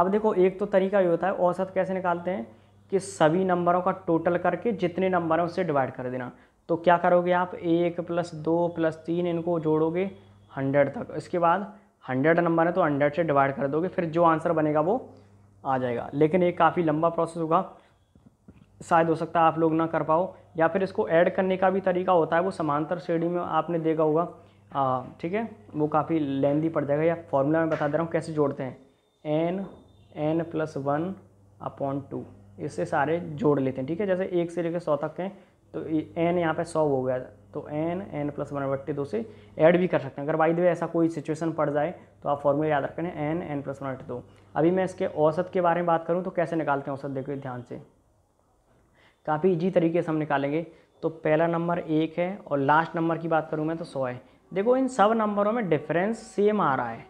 अब देखो एक तो तरीका ये होता है औसत कैसे निकालते हैं कि सभी नंबरों का टोटल करके जितने नंबरों से डिवाइड कर देना तो क्या करोगे आप एक प्लस दो प्लस तीन इनको जोड़ोगे हंड्रेड तक इसके बाद हंड्रेड नंबर है तो हंड्रेड से डिवाइड कर दोगे फिर जो आंसर बनेगा वो आ जाएगा लेकिन ये काफ़ी लंबा प्रोसेस होगा शायद हो सकता है आप लोग ना कर पाओ या फिर इसको ऐड करने का भी तरीका होता है वो समांतर श्रेणी में आपने देखा होगा ठीक है वो काफ़ी लेंदी पड़ जाएगा या फॉर्मूला में बता दे रहा हूँ कैसे जोड़ते हैं N N plus one upon two इससे सारे जोड़ लेते हैं ठीक है जैसे एक से लेकर सौ तक हैं तो एन यहाँ पे सौ हो गया तो एन एन प्लस वन बट्टे दो से ऐड भी कर सकते हैं अगर बाई दे ऐसा कोई सिचुएशन पड़ जाए तो आप फॉर्मूला याद रखें एन एन प्लस वन बट्टे दो अभी मैं इसके औसत के बारे में बात करूँ तो कैसे निकालते हैं औसत देखो ध्यान से काफ़ी इजी तरीके से हम निकालेंगे तो पहला नंबर एक है और लास्ट नंबर की बात करूँ मैं तो सौ है देखो इन सब नंबरों में डिफरेंस सेम आ रहा है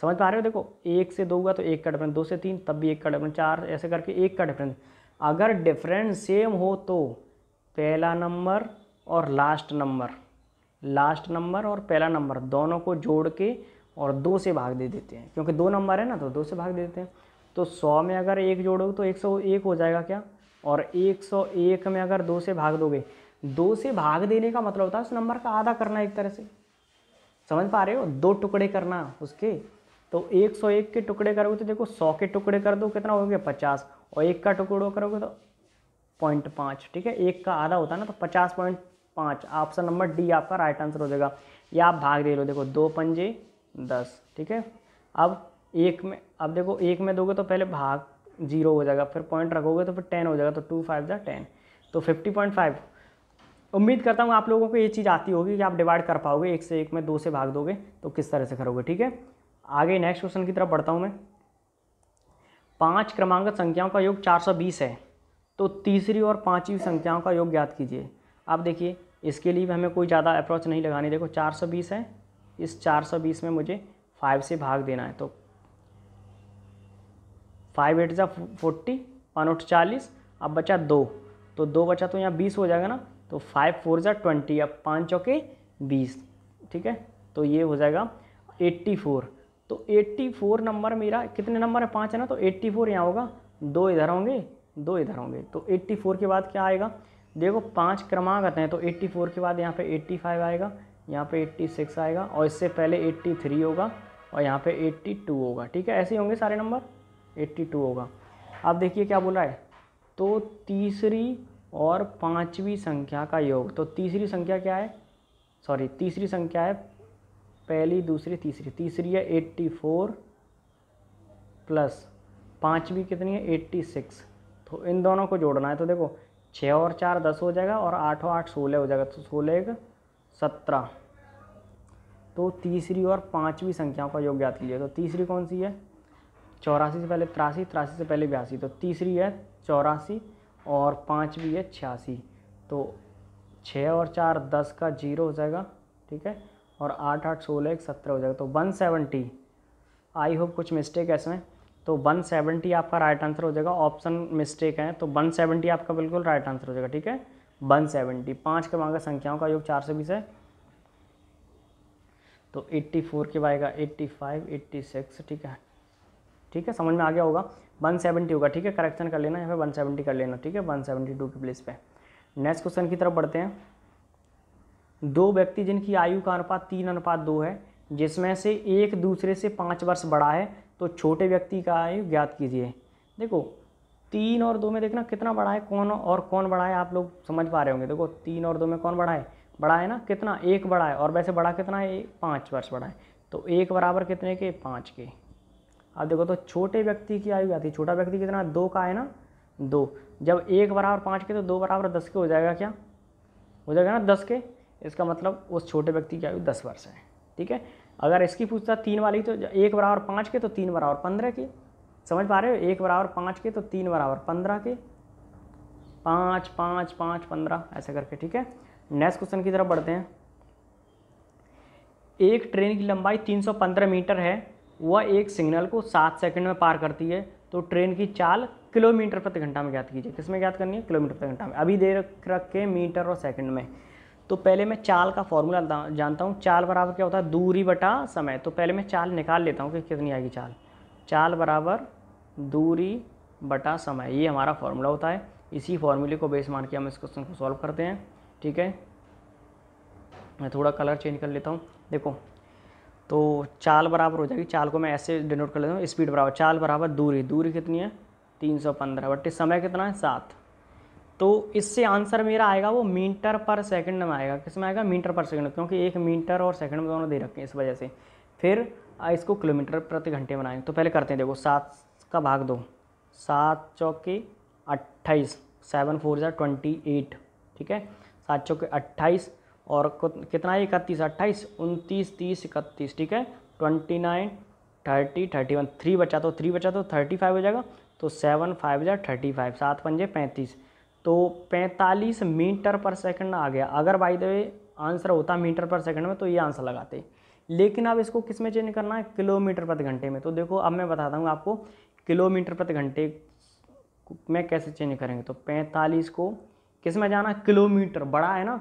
समझ पा रहे हो देखो एक से दो हुआ तो एक का डिफरेंस दो से तीन तब भी एक का डिफरेंस चार ऐसे करके एक का डिफरेंस अगर डिफरेंस सेम हो तो पहला नंबर और लास्ट नंबर लास्ट नंबर और पहला नंबर दोनों को जोड़ के और दो से भाग दे देते हैं क्योंकि दो नंबर है ना तो दो से भाग दे देते हैं तो सौ में अगर एक जोड़ोगे तो एक सौ एक हो जाएगा क्या और एक सौ एक में अगर दो से भाग दोगे दो से भाग देने का मतलब होता है उस नंबर का आधा करना एक तरह से समझ पा रहे हो दो टुकड़े करना उसके तो एक सौ एक के टुकड़े करोगे तो देखो सौ के टुकड़े कर दो कितना हो गया पचास और एक का टुकड़ा करोगे तो पॉइंट पाँच ठीक है एक का आधा होता है ना तो पचास पॉइंट पाँच ऑप्शन नंबर डी आपका राइट आंसर हो जाएगा या आप भाग दे लो देखो दो पंजे दस ठीक है अब एक में अब देखो एक में दोगे तो पहले भाग जीरो हो जाएगा फिर पॉइंट रखोगे तो फिर टेन हो जाएगा तो टू फाइव जा टेन तो फिफ्टी पॉइंट फाइव उम्मीद करता हूँ आप लोगों को ये चीज़ आती होगी कि आप डिवाइड कर पाओगे एक से एक में दो से भाग दोगे तो किस तरह से करोगे ठीक है आगे नेक्स्ट क्वेश्चन की तरफ बढ़ता हूँ मैं पांच क्रमांक संख्याओं का योग 420 है तो तीसरी और पांचवी संख्याओं का योग ज्ञात कीजिए आप देखिए इसके लिए हमें कोई ज़्यादा अप्रोच नहीं लगानी देखो 420 है इस 420 में मुझे फाइव से भाग देना है तो फाइव एट ज़ा फोर्टी वन उठ चालीस अब बचा दो तो दो बचा तो यहाँ बीस हो जाएगा ना तो फाइव फोर ज़ा ट्वेंटी अब पाँच चौके बीस ठीक है तो ये हो जाएगा एट्टी फोर तो 84 नंबर मेरा कितने नंबर है पाँच है ना तो 84 फोर यहाँ होगा दो इधर होंगे दो इधर होंगे तो 84 के बाद क्या आएगा देखो पांच क्रमांक आते हैं तो 84 के बाद यहाँ पे 85 आएगा यहाँ पे 86 आएगा और इससे पहले 83 होगा और यहाँ पे 82 होगा ठीक है ऐसे होंगे सारे नंबर 82 होगा अब देखिए क्या बोला है तो तीसरी और पाँचवीं संख्या का योग तो तीसरी संख्या क्या है सॉरी तीसरी संख्या है पहली दूसरी तीसरी तीसरी है एट्टी फोर प्लस पाँचवीं कितनी है एट्टी सिक्स तो इन दोनों को जोड़ना है तो देखो छः और चार दस हो जाएगा और आठ और आठ सोलह हो जाएगा तो सोलह एक सत्रह तो तीसरी और पाँचवीं संख्याओं का योग ज्ञात कीजिए तो तीसरी कौन सी है चौरासी से पहले तिरासी तिरासी से पहले बयासी तो तीसरी है चौरासी और पाँचवीं है छियासी तो छः और चार दस का जीरो हो जाएगा ठीक है और आठ आठ सोलह एक सत्रह हो जाएगा तो वन सेवेंटी आई होप कुछ मिस्टेक है इसमें तो वन सेवेंटी आपका राइट आंसर हो जाएगा ऑप्शन मिस्टेक है तो वन सेवेंटी आपका बिल्कुल राइट आंसर हो जाएगा ठीक है वन सेवेंटी पाँच क्रमांक संख्याओं का योग चार सौ बीस है तो एट्टी फोर के आएगा एट्टी फाइव एट्टी सिक्स ठीक है ठीक है समझ में आ गया होगा वन सेवेंटी होगा ठीक है करेक्शन कर लेना या फिर वन सेवेंटी कर लेना ठीक है वन सेवेंटी टू की प्लेस पे नेक्स्ट क्वेश्चन की तरफ बढ़ते हैं दो व्यक्ति जिनकी आयु का अनुपात तीन अनुपात दो है जिसमें से एक दूसरे से पाँच वर्ष बड़ा है तो छोटे व्यक्ति का आयु ज्ञात कीजिए देखो तीन और दो में देखना कितना बड़ा है कौन और कौन बड़ा है आप लोग समझ पा रहे होंगे देखो तीन और दो में कौन बड़ा है बड़ा है ना कितना एक बड़ा है और वैसे बड़ा कितना है पाँच वर्ष बड़ा है तो एक बराबर कितने के पाँच के अब देखो तो छोटे व्यक्ति की आयु ज्ञात है छोटा व्यक्ति कितना दो का है ना दो जब एक बराबर पाँच के तो दो बराबर दस के हो जाएगा क्या हो जाएगा ना दस के इसका मतलब उस छोटे व्यक्ति की आयु दस वर्ष है ठीक है अगर इसकी पूछता तीन वाली तो एक बराबर पाँच के तो तीन बराबर पंद्रह के समझ पा रहे हो एक बराबर पाँच के तो तीन बराबर पंद्रह के पाँच पाँच पाँच पंद्रह ऐसे करके ठीक है नेक्स्ट क्वेश्चन की तरफ बढ़ते हैं एक ट्रेन की लंबाई 315 मीटर है वह एक सिग्नल को सात सेकंड में पार करती है तो ट्रेन की चाल किलोमीटर प्रति घंटा में ज्ञात कीजिए किस में ज्ञात करनी है किलोमीटर प्रति घंटा में अभी देर रख के मीटर और सेकंड में तो पहले मैं चाल का फॉर्मूला जानता हूँ चाल बराबर क्या होता है दूरी बटा समय तो पहले मैं चाल निकाल लेता हूँ कि कितनी आएगी चाल चाल बराबर दूरी बटा समय ये हमारा फॉर्मूला होता है इसी फॉर्मूले को बेस मान के हम इस क्वेश्चन को सॉल्व करते हैं ठीक है मैं थोड़ा कलर चेंज कर लेता हूँ देखो तो चाल बराबर हो जाएगी चाल को मैं ऐसे डिनोट कर लेता हूँ स्पीड बराबर चाल बराबर दूरी दूरी कितनी है तीन सौ पंद्रह बट समय कितना है सात तो इससे आंसर मेरा आएगा वो मीटर पर सेकंड में आएगा किस में आएगा मीटर पर सेकंड क्योंकि एक मीटर और सेकंड में दोनों दे रखे हैं इस वजह से फिर इसको किलोमीटर प्रति घंटे बनाएंगे तो पहले करते हैं देखो सात का भाग दो सात चौके अट्ठाईस सेवन फोर जै ट्वेंटी एट ठीक है सात चौके अट्ठाईस और कितना है इकतीस अट्ठाईस उनतीस तीस इकतीस ठीक है twenty nine thirty thirty one three बचा तो थ्री बचा तो थर्टी फाइव हो जाएगा तो सेवन फाइव जै थर्टी फाइव सात पंजे पैंतीस तो 45 मीटर पर सेकंड आ गया अगर बाई द वे आंसर होता मीटर पर सेकंड में तो ये आंसर लगाते लेकिन अब इसको किस में चेंज करना है किलोमीटर प्रति घंटे में तो देखो अब मैं बताता हूँ आपको किलोमीटर प्रति घंटे में कैसे चेंज करेंगे तो 45 को किस में जाना किलोमीटर बड़ा है ना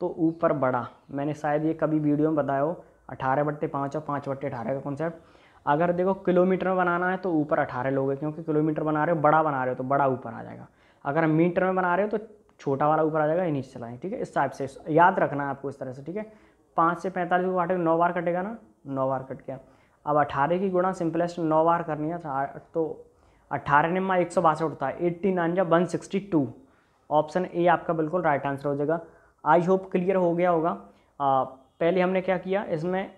तो ऊपर बड़ा मैंने शायद ये कभी वीडियो में बताया हो अठारह बट्टे पाँच और पाँच बट्टे अठारह का कॉन्सेप्ट अगर देखो किलोमीटर में बनाना है तो ऊपर अठारह लोगे क्योंकि किलोमीटर बना रहे हो बड़ा बना रहे हो तो बड़ा ऊपर आ जाएगा अगर हम मीटर में बना रहे हो तो छोटा वाला ऊपर आ जाएगा ये नीचे चला ठीक है इस टाइप से याद रखना है आपको इस तरह से ठीक है पाँच से पैंतालीस को काटेगा नौ बार कटेगा ना नौ बार कट गया अब अठारह की गुणा सिंपलेस्ट नौ बार करनी है तो अट्ठारह निम्मा एक सौ बासठ होता है एट्टी नाइन या one sixty two option A आपका बिल्कुल राइट आंसर हो जाएगा आई होप क्लियर हो गया होगा आ, पहले हमने क्या किया इसमें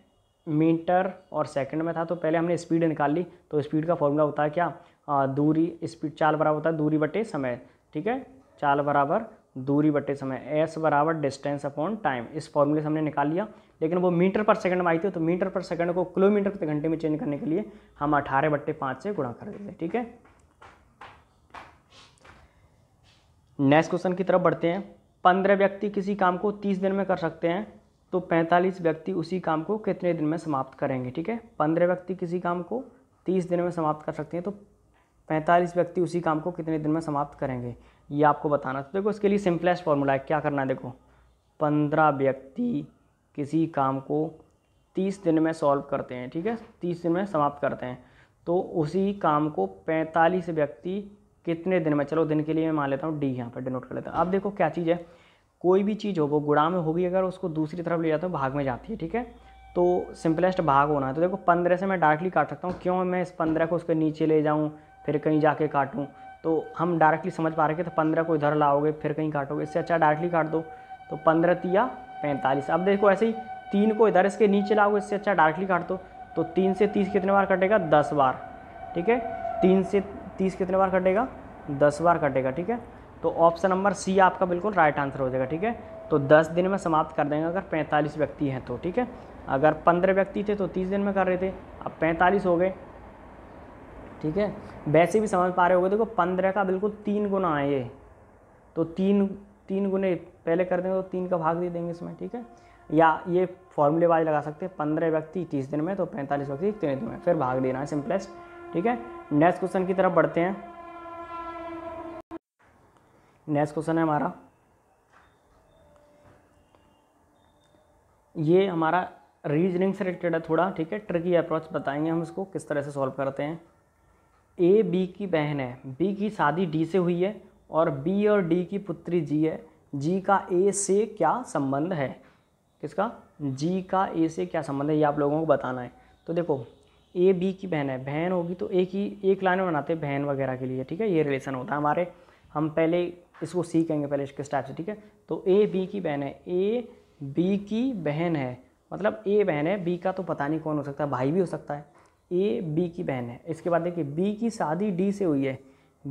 मीटर और सेकंड में था तो पहले हमने स्पीड निकाल ली तो स्पीड का फॉर्मूला होता है क्या आ, दूरी स्पीड चाल बराबर होता है दूरी बटे समय ठीक है चाल बराबर दूरी बटे समय एस बराबर डिस्टेंस अपॉन टाइम इस फॉर्मूले से हमने निकाल लिया लेकिन वो मीटर पर सेकंड में आई थी तो मीटर पर सेकंड को किलोमीटर प्रति घंटे में चेंज करने के लिए हम अठारह बट्टे पाँच से गुणा कर देते हैं ठीक है नेक्स्ट क्वेश्चन की तरफ बढ़ते हैं पंद्रह व्यक्ति किसी काम को तीस दिन में कर सकते हैं तो पैंतालीस व्यक्ति उसी काम को कितने दिन में समाप्त करेंगे ठीक है पंद्रह व्यक्ति किसी काम को तीस दिन में समाप्त कर सकते हैं तो पैंतालीस व्यक्ति उसी काम को कितने दिन में समाप्त करेंगे ये आपको बताना तो देखो इसके लिए सिंपलेस्ट फॉर्मूला है क्या करना है देखो पंद्रह व्यक्ति किसी काम को तीस दिन में सॉल्व करते हैं ठीक है तीस दिन में समाप्त करते हैं तो उसी काम को पैंतालीस व्यक्ति कितने दिन में चलो दिन के लिए मैं मान लेता हूँ डी यहाँ पर डिनोट कर लेता हूँ अब देखो क्या चीज़ है कोई भी चीज़ हो वो गुड़ा में होगी अगर उसको दूसरी तरफ ले जाता हूँ भाग में जाती है ठीक है तो सिंपलेस्ट भाग होना है तो देखो पंद्रह से मैं डायरेक्टली काट सकता हूँ क्यों मैं इस पंद्रह को उसके नीचे ले जाऊँ फिर कहीं जाके काटूँ तो हम डायरेक्टली समझ पा रहे थे तो पंद्रह को इधर लाओगे फिर कहीं काटोगे इससे अच्छा डायरेक्टली काट दो तो पंद्रह तिया पैंतालीस अब देखो ऐसे ही तीन को इधर इसके नीचे लाओगे इससे अच्छा डायरेक्टली काट दो तो तीन से तीस कितने बार कटेगा दस बार ठीक है तीन से तीस कितने बार कटेगा दस बार कटेगा ठीक है तो ऑप्शन नंबर सी आपका बिल्कुल राइट आंसर हो जाएगा ठीक है तो दस दिन में समाप्त कर देंगे अगर पैंतालीस व्यक्ति हैं तो ठीक है अगर पंद्रह व्यक्ति थे तो तीस दिन में कर रहे थे अब पैंतालीस हो गए ठीक है वैसे भी समझ पा रहे होगे देखो पंद्रह का बिल्कुल तीन गुना है ये तो तीन तीन गुने पहले कर देंगे तो तीन का भाग दे देंगे इसमें ठीक है या ये फॉर्मूले वाइज लगा सकते हैं पंद्रह व्यक्ति तीस दिन में तो पैंतालीस व्यक्ति तीन दिन में फिर भाग देना है सिंपलेस्ट ठीक है नेक्स्ट क्वेश्चन की तरफ बढ़ते हैं नेक्स्ट क्वेश्चन है हमारा ये हमारा रीजनिंग से रिलेटेड है थोड़ा ठीक है ट्रिकी अप्रोच बताएंगे हम इसको किस तरह से सॉल्व करते हैं ए बी की बहन है बी की शादी डी से हुई है और बी और डी की पुत्री जी है जी का ए से क्या संबंध है किसका जी का ए से क्या संबंध है ये आप लोगों को बताना है तो देखो ए बी की बहन है बहन होगी तो एक ही एक लाइन में बनाते हैं बहन वगैरह के लिए ठीक है ये रिलेशन होता है हमारे हम पहले इसको सीखेंगे पहले किस टाइप से ठीक है तो ए बी की बहन है ए बी की बहन है मतलब ए बहन है बी का तो पता नहीं कौन हो सकता है भाई भी हो सकता है ए बी की बहन है इसके बाद देखिए बी की शादी डी से हुई है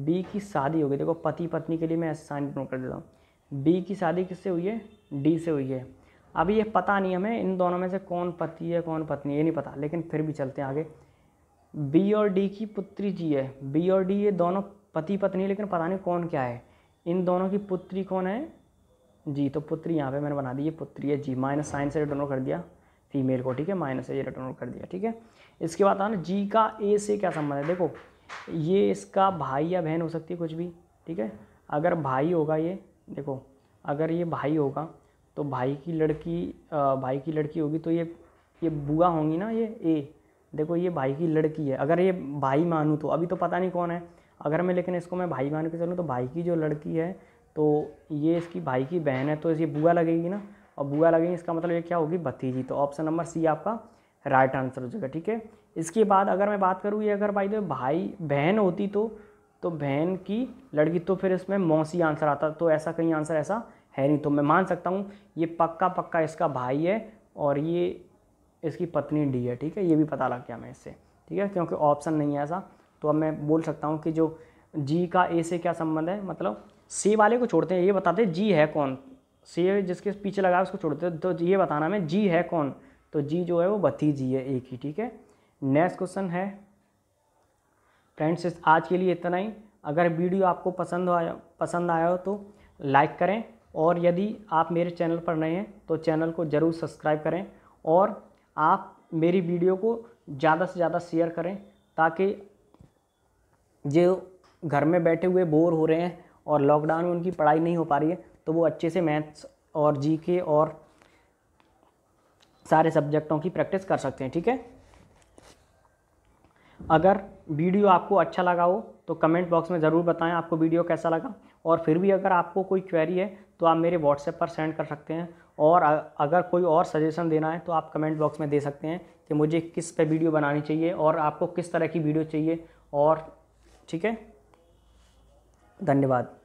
बी की शादी हो गई देखो पति पत्नी के लिए मैं साइन नोट कर देता हूँ बी की शादी किससे हुई है डी से हुई है अभी ये पता नहीं हमें इन दोनों में से कौन पति है कौन पत्नी ये नहीं पता लेकिन फिर भी चलते हैं आगे बी और डी की पुत्री जी है बी और डी ये दोनों पति पत्नी लेकिन पता नहीं कौन क्या है इन दोनों की पुत्री कौन है जी तो पुत्री यहाँ पे मैंने बना दी ये पुत्री है जी माइनस साइन से दोनों कर दिया फीमेल को ठीक है माइनस है ये रिटर्न कर दिया ठीक है इसके बाद आना जी का ए से क्या संबंध है देखो ये इसका भाई या बहन हो सकती है कुछ भी ठीक है अगर भाई होगा ये देखो अगर ये भाई होगा तो भाई की लड़की भाई की लड़की होगी तो ये ये बुआ होंगी ना ये ए देखो ये भाई की लड़की है अगर ये भाई मानूँ तो अभी तो पता नहीं कौन है अगर मैं लेकिन इसको मैं भाई मान के चलूँ तो भाई की जो लड़की है तो ये इसकी भाई की बहन है तो ये बुआ लगेगी ना और बुआ लगेंगे इसका मतलब ये क्या होगी भतीजी तो ऑप्शन नंबर सी आपका राइट आंसर हो जाएगा ठीक है इसके बाद अगर मैं बात करूँ ये अगर भाई तो भाई बहन होती तो तो बहन की लड़की तो फिर इसमें मौसी आंसर आता तो ऐसा कहीं आंसर ऐसा है नहीं तो मैं मान सकता हूँ ये पक्का पक्का इसका भाई है और ये इसकी पत्नी डी है ठीक है ये भी पता लग गया मैं इससे ठीक है क्योंकि ऑप्शन नहीं है ऐसा तो अब मैं बोल सकता हूँ कि जो जी का ए से क्या संबंध है मतलब सी वाले को छोड़ते हैं ये बताते जी है कौन शेर जिसके पीछे लगा उसको छोड़ते तो ये बताना हमें जी है कौन तो जी जो है वो भतीजी है एक ही ठीक है नेक्स्ट क्वेश्चन है फ्रेंड्स आज के लिए इतना ही अगर वीडियो आपको पसंद आया पसंद आया हो तो लाइक करें और यदि आप मेरे चैनल पर नए हैं तो चैनल को ज़रूर सब्सक्राइब करें और आप मेरी वीडियो को ज़्यादा से ज़्यादा शेयर करें ताकि जो घर में बैठे हुए बोर हो रहे हैं और लॉकडाउन में उनकी पढ़ाई नहीं हो पा रही है तो वो अच्छे से मैथ्स और के और सारे सब्जेक्टों की प्रैक्टिस कर सकते हैं ठीक है अगर वीडियो आपको अच्छा लगा हो तो कमेंट बॉक्स में ज़रूर बताएं आपको वीडियो कैसा लगा और फिर भी अगर आपको कोई क्वेरी है तो आप मेरे व्हाट्सएप पर सेंड कर सकते हैं और अगर कोई और सजेशन देना है तो आप कमेंट बॉक्स में दे सकते हैं कि मुझे किस पे वीडियो बनानी चाहिए और आपको किस तरह की वीडियो चाहिए और ठीक है धन्यवाद